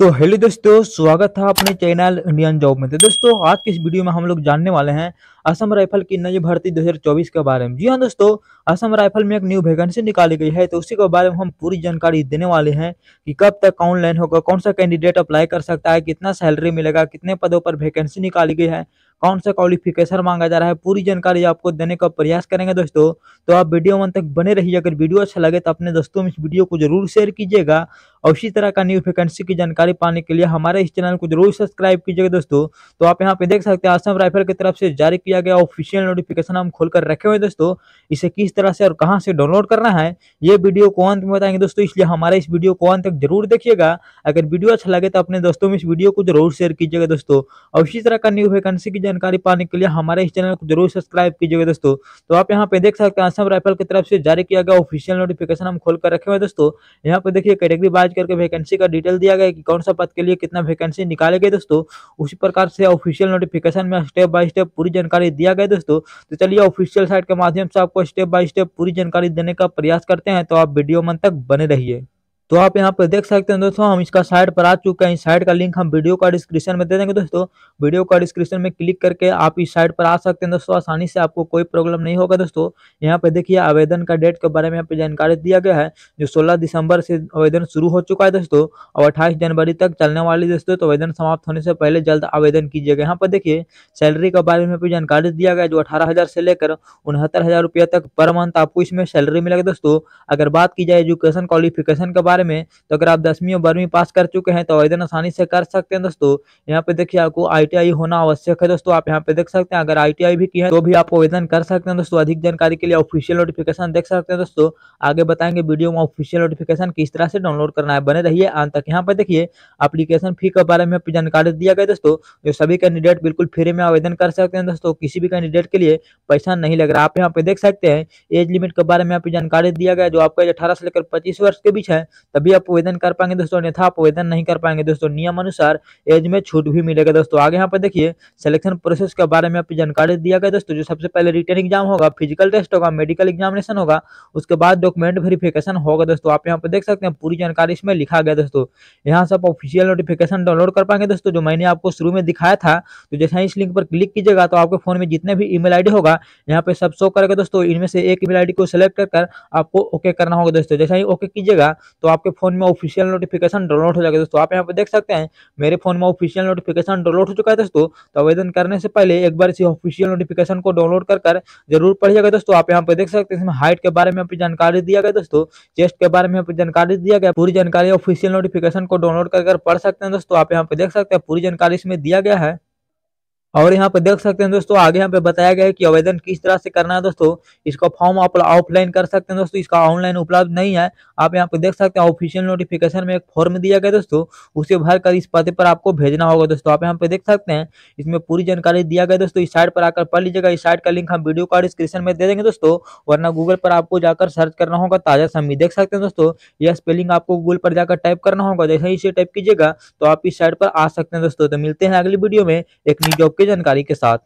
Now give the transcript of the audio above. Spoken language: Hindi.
तो हेलो दोस्तों स्वागत है अपने चैनल इंडियन जॉब में तो दोस्तों आज के इस वीडियो में हम लोग जानने वाले हैं असम राइफल की नई भर्ती 2024 के बारे में जी हाँ दोस्तों असम राइफल में एक न्यू वैकेंसी निकाली गई है तो उसी के बारे में हम पूरी जानकारी देने वाले हैं कि कब तक ऑनलाइन होगा कौन सा कैंडिडेट अप्लाई कर सकता है कितना सैलरी मिलेगा कितने पदों पर वैकेंसी निकाली गई है कौन सा क्वालिफिकेशन मांगा जा रहा है पूरी जानकारी आपको देने का प्रयास करेंगे दोस्तों तो आप वीडियो मन तक बने रहिए अगर वीडियो अच्छा लगे तो अपने दोस्तों में इस वीडियो को जरूर शेयर कीजिएगा और इसी तरह का न्यू वैकेंसी की जानकारी पाने के लिए हमारे इस चैनल को जरूर सब्सक्राइब कीजिएगा दोस्तों तो आप यहाँ पे देख सकते हैं आसम राइफल की तरफ से जारी किया गया ऑफिशियल नोटिफिकेशन हम खोलकर रखे हुए दोस्तों इसे किस तरह से और कहाँ से डाउनलोड करना है ये वीडियो को अंत में बताएंगे दोस्तों इसलिए हमारे इस वीडियो को अंत तक जरूर देखिएगा अगर वीडियो अच्छा लगे तो अपने दोस्तों में इस वीडियो को जरूर शेयर कीजिएगा दोस्तों और इसी तरह का न्यू वैकेंसी की जानकारी पाने के लिए हमारे इस चैनल को जरूर सब्सक्राइब कीजिएगा दोस्तों तो आप यहाँ पे देख सकते हैं असम राइफल की तरफ से जारी किया गया ऑफिशियल नोटिफिकेशन हम खोल कर रखे हुए दोस्तों यहाँ पे देखिए कैटेगरी बाज करके वैकेंसी का डिटेल दिया गया कि कौन सा पद के लिए कितना वैकेंसी निकाले गए दोस्तों उसी प्रकार से ऑफिशियल नोटिफिकेशन में स्टेप बाय स्टेप पूरी जानकारी दिया गया दोस्तों तो चलिए ऑफिशियल साइट के माध्यम से आपको स्टेप बाय स्टेप पूरी जानकारी देने का प्रयास करते हैं तो आप वीडियो मन तक बने रहिए तो आप यहाँ पर देख सकते हैं दोस्तों हम इसका साइट पर आ चुके हैं इस साइट का लिंक हम वीडियो का डिस्क्रिप्शन में दे देंगे दोस्तों वीडियो का डिस्क्रिप्शन में क्लिक करके आप इस साइट पर आ सकते हैं दोस्तों आसानी से आपको कोई प्रॉब्लम नहीं होगा दोस्तों यहाँ पर देखिए आवेदन का डेट के बारे में यहाँ पर जानकारी दिया गया है जो सोलह दिसंबर से आवेदन शुरू हो चुका है दोस्तों और अट्ठाईस जनवरी तक चलने वाली दोस्तों तो आवेदन समाप्त होने से पहले जल्द आवेदन कीजिएगा यहाँ पर देखिए सैलरी के बारे में भी जानकारी दिया गया जो अठारह से लेकर उनहत्तर तक पर मंथ आपको इसमें सैलरी मिलेगा दोस्तों अगर बात की जाए एजुकेशन क्वालिफिकेशन के बारे बारे में तो अगर आप दसवीं और बारहवीं पास कर चुके हैं तो आवेदन आसानी से कर सकते हैं दोस्तों यहाँ पे देखिए आपको आईटीआई होना आवश्यक है दोस्तों आप यहाँ पे देख सकते हैं अगर आईटीआई भी की है तो भी आप आवेदन कर सकते हैं दोस्तों अधिक जानकारी के लिए ऑफिशियल नोटिफिकेशन देख सकते हैं दोस्तों आगे बताएंगे वीडियो में ऑफिशियल नोटिफिकेशन किस तरह से डाउनलोड करना है बने रहिए आज तक यहाँ पे देखिए एप्लीकेशन फी के बारे में जानकारी दिया गया दोस्तों जो सभी कैंडिडेट बिल्कुल फ्री में आवेदन कर सकते हैं दोस्तों किसी भी कैंडिडेट के लिए पैसा नहीं लग रहा आप यहाँ पे देख सकते हैं एज लिमिट के बारे में जानकारी दिया गया जो आपका अठारह से लेकर पच्चीस वर्ष के बीच है तभी आप आवेदन कर पाएंगे दोस्तों अन्यथा आप आवेदन नहीं कर पाएंगे दोस्तों नियम अनुसार एज में छूट भी मिलेगा दोस्तों आगे यहाँ पर देखिए सिलेक्शन प्रोसेस के बारे में आपकी जानकारी दिया गया दोस्तों जो सबसे पहले रिटर्न एग्जाम होगा फिजिकल टेस्ट होगा मेडिकल एग्जामिनेशन होगा उसके बाद डॉक्यूमेंट वेरिफिकेशन होगा दोस्तों आप यहाँ पर देख सकते हैं पूरी जानकारी इसमें लिखा गया दोस्तों यहाँ से आप ऑफिशियल नोटिफिकेशन डाउनलोड कर पाएंगे दोस्तों जो मैंने आपको शुरू में दिखाया था तो जैसे इस लिंक पर क्लिक कीजिएगा तो आपके फोन में जितने भी ईमेल आईडी होगा यहाँ पे सब शो करेगा दोस्तों इनमें से एक ईमेल आईडी को सिलेक्ट कर आपको ओके करना होगा दोस्तों जैसे ही ओके कीजिएगा तो आप आपके फोन में ऑफिशियल नोटिफिकेशन डाउनलोड हो जाएगा दोस्तों आप यहाँ पर देख सकते हैं मेरे फोन में ऑफिशियल नोटिफिकेशन डाउनलोड हो चुका है दोस्तों तो आवेदन करने से पहले एक बार इसी ऑफिशियल नोटिफिकेशन को डाउनलोड कर कर जरूर पढ़िएगा दोस्तों आप यहाँ पर देख सकते हैं इसमें हाइट के बारे में जानकारी दिया गया दोस्तों चेस्ट के बारे में जानकारी दिया गया पूरी जानकारी ऑफिशियल नोटिफिकेशन को डाउनलोड कर पढ़ सकते हैं दोस्तों आप यहाँ पर देख सकते हैं पूरी जानकारी इसमें दिया गया है और यहाँ पे देख सकते हैं दोस्तों आगे यहाँ पे बताया गया है कि आवेदन किस तरह से करना है दोस्तों इसका फॉर्म आप ऑफलाइन कर सकते हैं दोस्तों इसका ऑनलाइन उपलब्ध नहीं है आप यहाँ पे देख सकते हैं ऑफिशियल नोटिफिकेशन में एक फॉर्म दिया गया दोस्तों उसे भर कर इस पते पर आपको भेजना होगा दोस्तों आप यहाँ पे देख सकते हैं इसमें पूरी जानकारी दिया गया दोस्तों इस साइट पर आकर पढ़ लीजिएगा इस साइट का लिंक हम वीडियो का डिस्क्रिप्शन में दे देंगे दोस्तों वरना गूगल पर आपको जाकर सर्च करना होगा ताजा समी देख सकते हैं दोस्तों यह स्पेलिंग आपको गूगल पर जाकर टाइप करना होगा जैसे ही इसे टाइप कीजिएगा तो आप इस साइट पर आ सकते हैं दोस्तों तो मिलते हैं अगली वीडियो में एक न्यू जानकारी के साथ